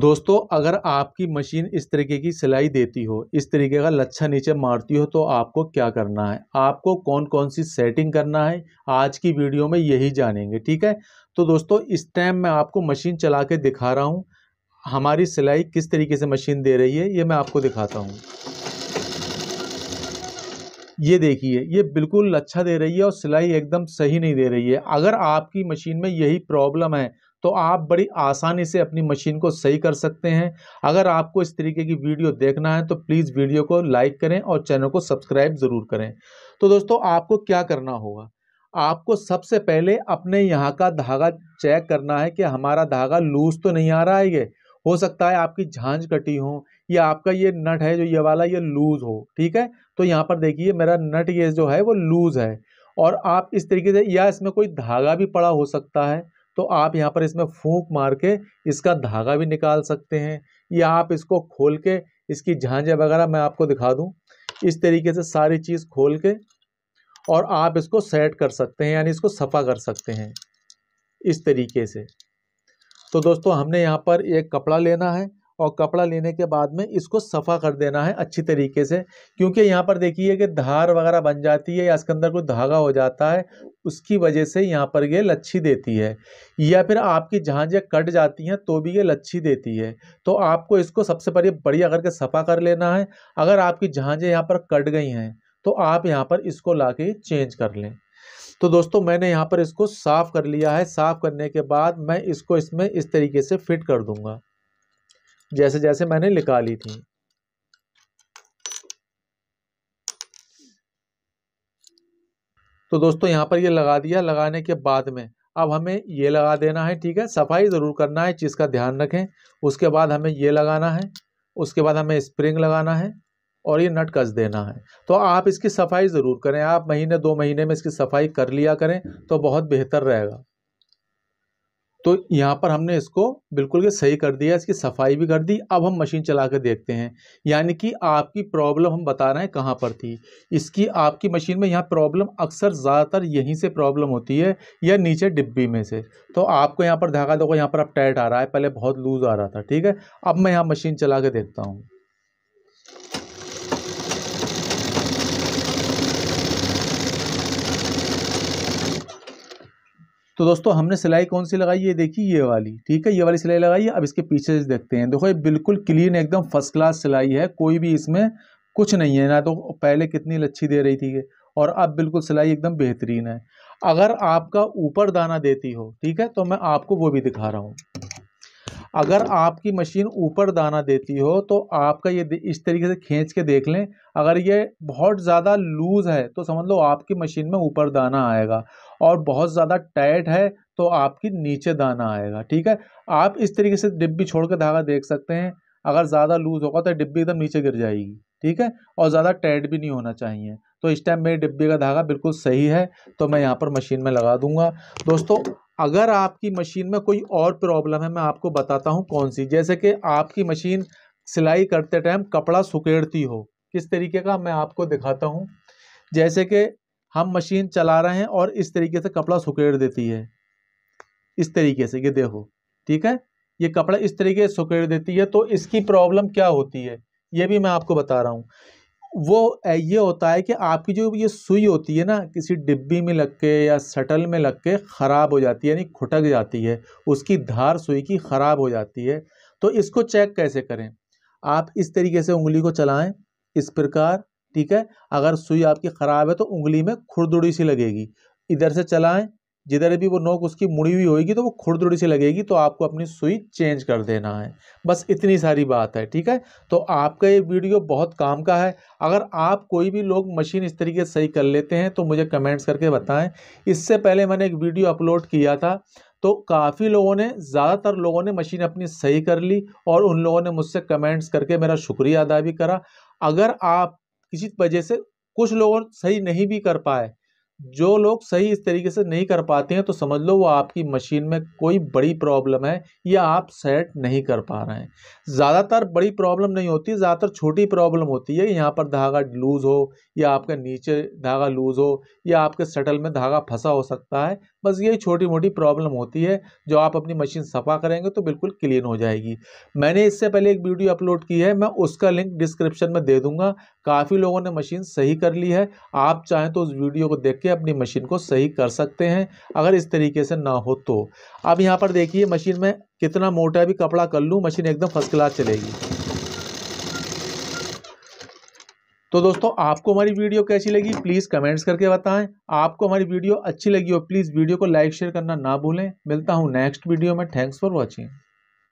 दोस्तों अगर आपकी मशीन इस तरीके की सिलाई देती हो इस तरीके का लच्छा नीचे मारती हो तो आपको क्या करना है आपको कौन कौन सी सेटिंग करना है आज की वीडियो में यही जानेंगे ठीक है तो दोस्तों इस टाइम मैं आपको मशीन चला के दिखा रहा हूँ हमारी सिलाई किस तरीके से मशीन दे रही है ये मैं आपको दिखाता हूँ ये देखिए ये बिल्कुल लच्छा दे रही है और सिलाई एकदम सही नहीं दे रही है अगर आपकी मशीन में यही प्रॉब्लम है तो आप बड़ी आसानी से अपनी मशीन को सही कर सकते हैं अगर आपको इस तरीके की वीडियो देखना है तो प्लीज़ वीडियो को लाइक करें और चैनल को सब्सक्राइब ज़रूर करें तो दोस्तों आपको क्या करना होगा आपको सबसे पहले अपने यहाँ का धागा चेक करना है कि हमारा धागा लूज़ तो नहीं आ रहा है ये हो सकता है आपकी झांझ कटी हो या आपका ये नट है जो ये वाला ये लूज़ हो ठीक है तो यहाँ पर देखिए मेरा नट ये जो है वो लूज़ है और आप इस तरीके से या इसमें कोई धागा भी पड़ा हो सकता है तो आप यहाँ पर इसमें फूंक मार के इसका धागा भी निकाल सकते हैं या आप इसको खोल के इसकी झांझे वगैरह मैं आपको दिखा दूँ इस तरीके से सारी चीज़ खोल के और आप इसको सेट कर सकते हैं यानी इसको सफ़ा कर सकते हैं इस तरीके से तो दोस्तों हमने यहाँ पर एक कपड़ा लेना है और कपड़ा लेने के बाद में इसको सफ़ा कर देना है अच्छी तरीके से क्योंकि यहाँ पर देखिए कि धार वगैरह बन जाती है या इसके अंदर कोई धागा हो जाता है उसकी वजह से यहाँ पर ये लच्छी देती है या फिर आपकी जहाँ कट जाती हैं तो भी ये लच्छी देती है तो आपको इसको सबसे पहले बढ़िया करके सफ़ा कर लेना है अगर आपकी जहाँ यहाँ पर कट गई हैं तो आप यहाँ पर इसको ला चेंज कर लें तो दोस्तों मैंने यहाँ पर इसको साफ़ कर लिया है साफ़ करने के बाद मैं इसको इसमें इस तरीके से फिट कर दूँगा जैसे जैसे मैंने निकाली थी तो दोस्तों यहाँ पर ये लगा दिया लगाने के बाद में अब हमें ये लगा देना है ठीक है सफाई ज़रूर करना है चीज़ का ध्यान रखें उसके बाद हमें ये लगाना है उसके बाद हमें स्प्रिंग लगाना है और ये नट कस देना है तो आप इसकी सफाई ज़रूर करें आप महीने दो महीने में इसकी सफाई कर लिया करें तो बहुत बेहतर रहेगा तो यहाँ पर हमने इसको बिल्कुल के सही कर दिया इसकी सफाई भी कर दी अब हम मशीन चला कर देखते हैं यानी कि आपकी प्रॉब्लम हम बता रहे हैं कहाँ पर थी इसकी आपकी मशीन में यहाँ प्रॉब्लम अक्सर ज़्यादातर यहीं से प्रॉब्लम होती है या नीचे डिब्बी में से तो आपको यहाँ पर धागा देखो यहाँ पर अब टाइट आ रहा है पहले बहुत लूज़ आ रहा था ठीक है अब मैं यहाँ मशीन चला के देखता हूँ तो दोस्तों हमने सिलाई कौन सी लगाई है देखिए ये वाली ठीक है ये वाली सिलाई लगाई है अब इसके पीछे देखते हैं देखो ये बिल्कुल क्लीन एकदम फर्स्ट क्लास सिलाई है कोई भी इसमें कुछ नहीं है ना तो पहले कितनी लच्छी दे रही थी और अब बिल्कुल सिलाई एकदम बेहतरीन है अगर आपका ऊपर दाना देती हो ठीक है तो मैं आपको वो भी दिखा रहा हूँ अगर आपकी मशीन ऊपर दाना देती हो तो आपका ये इस तरीके से खींच के देख लें अगर ये बहुत ज़्यादा लूज़ है तो समझ लो आपकी मशीन में ऊपर दाना आएगा और बहुत ज़्यादा टाइट है तो आपकी नीचे दाना आएगा ठीक है आप इस तरीके से डिब्बी छोड़ के धागा देख सकते हैं अगर ज़्यादा लूज़ होगा तो डिब्बी एकदम नीचे गिर जाएगी ठीक है और ज़्यादा टाइट भी नहीं होना चाहिए तो इस टाइम मेरे डिब्बे का धागा बिल्कुल सही है तो मैं यहाँ पर मशीन में लगा दूंगा दोस्तों अगर आपकी मशीन में कोई और प्रॉब्लम है मैं आपको बताता हूँ कौन सी जैसे कि आपकी मशीन सिलाई करते टाइम कपड़ा सुखेड़ती हो किस तरीके का मैं आपको दिखाता हूँ जैसे कि हम मशीन चला रहे हैं और इस तरीके से कपड़ा सुखेड़ देती है इस तरीके से ये देखो ठीक है ये कपड़ा इस तरीके से सुखेड़ देती है तो इसकी प्रॉब्लम क्या होती है ये भी मैं आपको बता रहा हूँ वो ये होता है कि आपकी जो ये सुई होती है ना किसी डिब्बी में लग के या सटल में लग के ख़राब हो जाती है यानी खुटक जाती है उसकी धार सुई की ख़राब हो जाती है तो इसको चेक कैसे करें आप इस तरीके से उंगली को चलाएं इस प्रकार ठीक है अगर सुई आपकी ख़राब है तो उंगली में खुरदुड़ी सी लगेगी इधर से चलाएं जिधर भी वो नोक उसकी मुड़ी हुई होगी तो वो खुरदुड़ी सी लगेगी तो आपको अपनी सुई चेंज कर देना है बस इतनी सारी बात है ठीक है तो आपका ये वीडियो बहुत काम का है अगर आप कोई भी लोग मशीन इस तरीके से सही कर लेते हैं तो मुझे कमेंट्स करके बताएं इससे पहले मैंने एक वीडियो अपलोड किया था तो काफ़ी लोगों ने ज़्यादातर लोगों ने मशीन अपनी सही कर ली और उन लोगों ने मुझसे कमेंट्स करके मेरा शुक्रिया अदा भी करा अगर आप किसी वजह से कुछ लोगों सही नहीं भी कर पाए जो लोग सही इस तरीके से नहीं कर पाते हैं तो समझ लो वो आपकी मशीन में कोई बड़ी प्रॉब्लम है या आप सेट नहीं कर पा रहे हैं ज़्यादातर बड़ी प्रॉब्लम नहीं होती ज़्यादातर छोटी प्रॉब्लम होती है यहाँ पर धागा लूज़ हो या आपके नीचे धागा लूज़ हो या आपके सेटल में धागा फंसा हो सकता है बस यही छोटी मोटी प्रॉब्लम होती है जो आप अपनी मशीन सफ़ा करेंगे तो बिल्कुल क्लीन हो जाएगी मैंने इससे पहले एक वीडियो अपलोड की है मैं उसका लिंक डिस्क्रिप्शन में दे दूंगा काफ़ी लोगों ने मशीन सही कर ली है आप चाहें तो उस वीडियो को देख के अपनी मशीन को सही कर सकते हैं अगर इस तरीके से ना हो तो अब यहाँ पर देखिए मशीन में कितना मोटा भी कपड़ा कर लूँ मशीन एकदम फर्स्ट क्लास चलेगी तो दोस्तों आपको हमारी वीडियो कैसी लगी प्लीज़ कमेंट्स करके बताएं आपको हमारी वीडियो अच्छी लगी हो प्लीज़ वीडियो को लाइक शेयर करना ना भूलें मिलता हूँ नेक्स्ट वीडियो में थैंक्स फॉर वॉचिंग